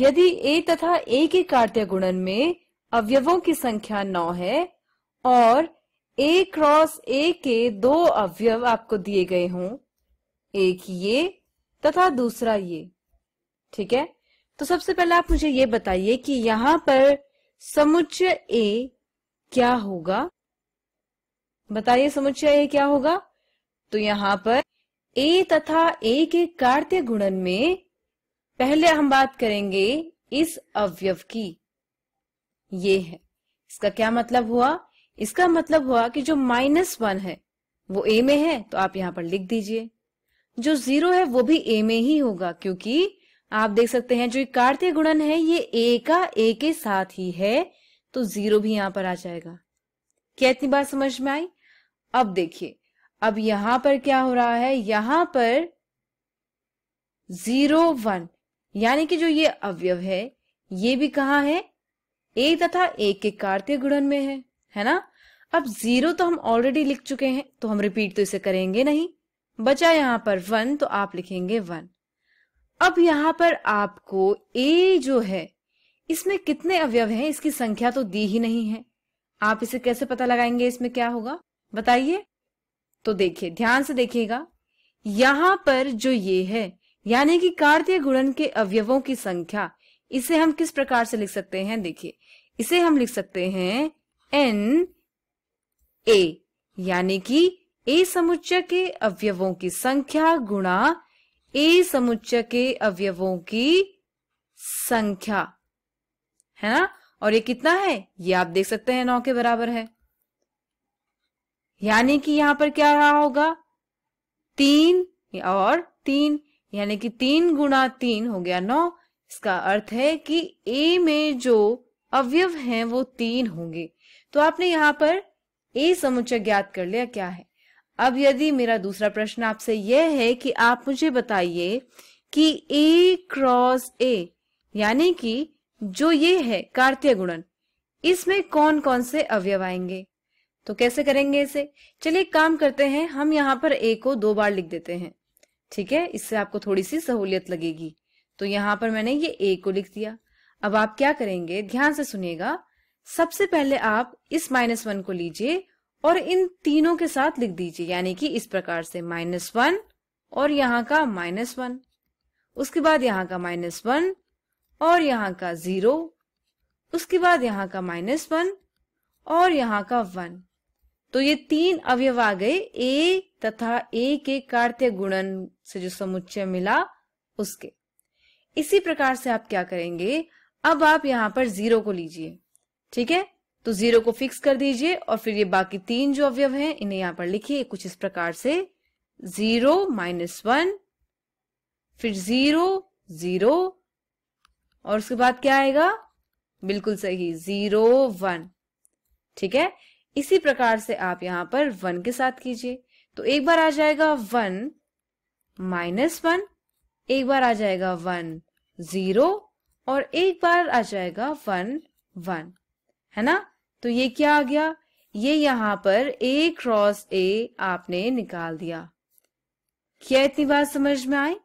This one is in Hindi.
यदि ए तथा ए के कार्य गुणन में अवयवों की संख्या नौ है और ए क्रॉस ए के दो अवयव आपको दिए गए हों एक ये तथा दूसरा ये ठीक है तो सबसे पहले आप मुझे ये बताइए कि यहां पर समुच्चय ए क्या होगा बताइए समुच्चय ए क्या होगा तो यहां पर ए तथा ए के कार्य गुणन में पहले हम बात करेंगे इस अवयव की ये है इसका क्या मतलब हुआ इसका मतलब हुआ कि जो माइनस वन है वो ए में है तो आप यहां पर लिख दीजिए जो जीरो है वो भी ए में ही होगा क्योंकि आप देख सकते हैं जो कार्तीय गुणन है ये ए का ए के साथ ही है तो जीरो भी यहां पर आ जाएगा क्या इतनी बात समझ में आई अब देखिए अब यहां पर क्या हो रहा है यहां पर जीरो वन यानी कि जो ये अवयव है ये भी कहा है ए तथा ए के कार्तीय गुणन में है है ना अब जीरो तो हम ऑलरेडी लिख चुके हैं तो हम रिपीट तो इसे करेंगे नहीं बचा यहां पर वन तो आप लिखेंगे वन अब यहां पर आपको ए जो है इसमें कितने अवयव हैं इसकी संख्या तो दी ही नहीं है आप इसे कैसे पता लगाएंगे इसमें क्या होगा बताइए तो देखिए ध्यान से देखिएगा यहां पर जो ये है यानी कि कार्तीय गुणन के अवयवों की संख्या इसे हम किस प्रकार से लिख सकते हैं देखिए इसे हम लिख सकते हैं एन ए यानी कि ए समुच्चय के अवयवों की संख्या गुणा ए समुच्चय के अवयवों की संख्या है ना और ये कितना है ये आप देख सकते हैं नौ के बराबर है यानी कि यहां पर क्या रहा होगा तीन और तीन यानी कि तीन गुणा तीन हो गया नौ इसका अर्थ है कि ए में जो अवयव हैं वो तीन होंगे तो आपने यहाँ पर ए समुच्चय ज्ञात कर लिया क्या है अब यदि मेरा दूसरा प्रश्न आपसे यह है कि आप मुझे बताइए कि ए क्रॉस ए यानी कि जो ये है कार्तीय गुणन इसमें कौन कौन से अवयव आएंगे तो कैसे करेंगे इसे चलिए काम करते हैं हम यहाँ पर ए को दो बार लिख देते हैं ठीक है इससे आपको थोड़ी सी सहूलियत लगेगी तो यहाँ पर मैंने ये ए को लिख दिया अब आप क्या करेंगे ध्यान से सुनिएगा सबसे पहले आप इस माइनस वन को लीजिए और इन तीनों के साथ लिख दीजिए यानी कि इस प्रकार से माइनस वन और यहाँ का माइनस वन उसके बाद यहाँ का माइनस वन और यहाँ का जीरो उसके बाद यहाँ का माइनस वन और यहाँ का वन तो ये तीन अवयव आ गए ए तथा ए के कार्य गुणन से जो समुच्चय मिला उसके इसी प्रकार से आप क्या करेंगे अब आप यहाँ पर जीरो को लीजिए ठीक है तो जीरो को फिक्स कर दीजिए और फिर ये बाकी तीन जो अवयव हैं इन्हें यहां पर लिखिए कुछ इस प्रकार से जीरो माइनस वन फिर जीरो जीरो और उसके बाद क्या आएगा बिल्कुल सही जीरो वन ठीक है इसी प्रकार से आप यहां पर वन के साथ कीजिए तो एक बार आ जाएगा वन माइनस वन एक बार आ जाएगा वन जीरो और एक बार आ जाएगा वन वन है ना तो ये क्या आ गया ये यहां पर ए क्रॉस ए आपने निकाल दिया क्या इतनी बात समझ में आई